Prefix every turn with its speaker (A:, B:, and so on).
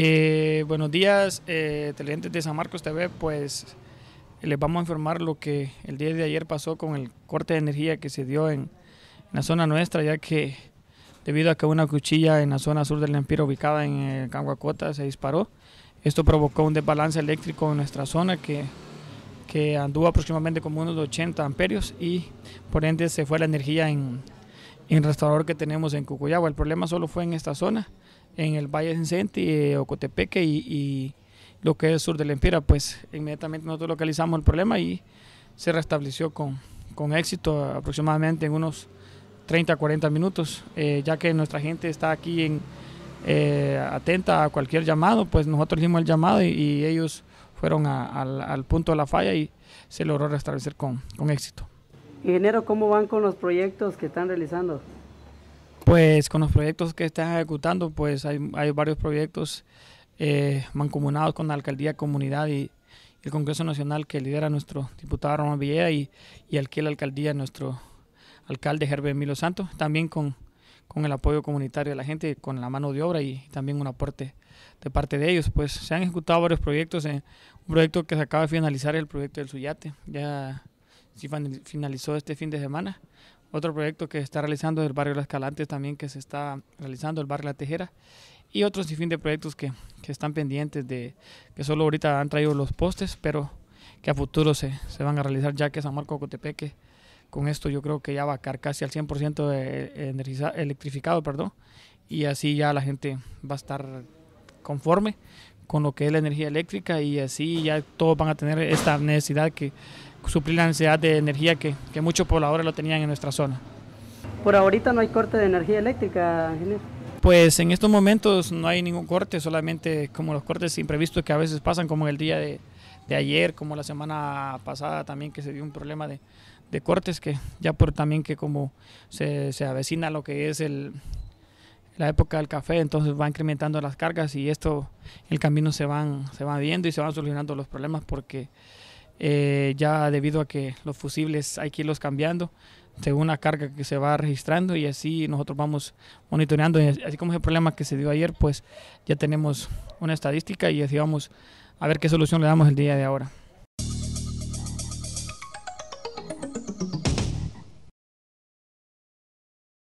A: Eh, buenos días, eh, televidentes de San Marcos TV. Pues les vamos a informar lo que el día de ayer pasó con el corte de energía que se dio en, la zona nuestra, ya que debido a que una cuchilla en la zona sur del Empire ubicada en eh, Canguacota se disparó. Esto provocó un desbalance eléctrico en nuestra zona que, que anduvo aproximadamente como unos 80 amperios y por ende se fue la energía en en restaurador que tenemos en Cucuyagua. El problema solo fue en esta zona, en el Valle y eh, Ocotepeque y, y, lo que es sur de la Empira, pues inmediatamente nosotros localizamos el problema y se restableció con, con éxito aproximadamente en unos 30 a 40 minutos, eh, ya que nuestra gente está aquí en, eh, atenta a cualquier llamado, pues nosotros hicimos el llamado y, ellos fueron al punto de la falla y se logró restablecer con, con éxito. Ingeniero, ¿cómo van con los proyectos que están realizando? Pues con los proyectos que están ejecutando, pues hay, varios proyectos eh, mancomunados con la Alcaldía Comunidad y el Congreso Nacional que lidera nuestro diputado Román Villeda y, y aquí la Alcaldía, nuestro alcalde Gerber Milo Santos, también con, con el apoyo comunitario de la gente, con la mano de obra y también un aporte de parte de ellos. Pues se han ejecutado varios proyectos. Eh, un proyecto que se acaba de finalizar el proyecto del Suyate. Ya finalizó este fin de semana. Otro proyecto que está realizando es el barrio Las Calantes también que se está realizando, el barrio La Tejera. Y otros fin de proyectos que, están pendientes, de que solo ahorita han traído los postes, pero que a futuro se, van a realizar ya que San Marco Cotepeque con esto yo creo que ya va a caer casi al 100% de electrificado, perdón, y así ya la gente va a estar conforme con lo que es la energía eléctrica y así ya todos van a tener esta necesidad que suplir la necesidad de energía que, que muchos pobladores lo tenían en nuestra zona. Por ahorita no hay corte de energía eléctrica, ingeniero. Pues en estos momentos no hay ningún corte, solamente como los cortes imprevistos que a veces pasan, como el día de, ayer, como la semana pasada también que se dio un problema de, cortes, que ya por también que como se, se avecina lo que es el, la época del café, entonces va incrementando las cargas y esto, el camino se van, se viendo y se van solucionando los problemas porque eh, ya debido a que los fusibles hay que irlos cambiando según la carga que se va registrando y así nosotros vamos monitoreando. Y así como ese el problema que se dio ayer, pues ya tenemos una estadística y así vamos a ver qué solución le damos el día de ahora.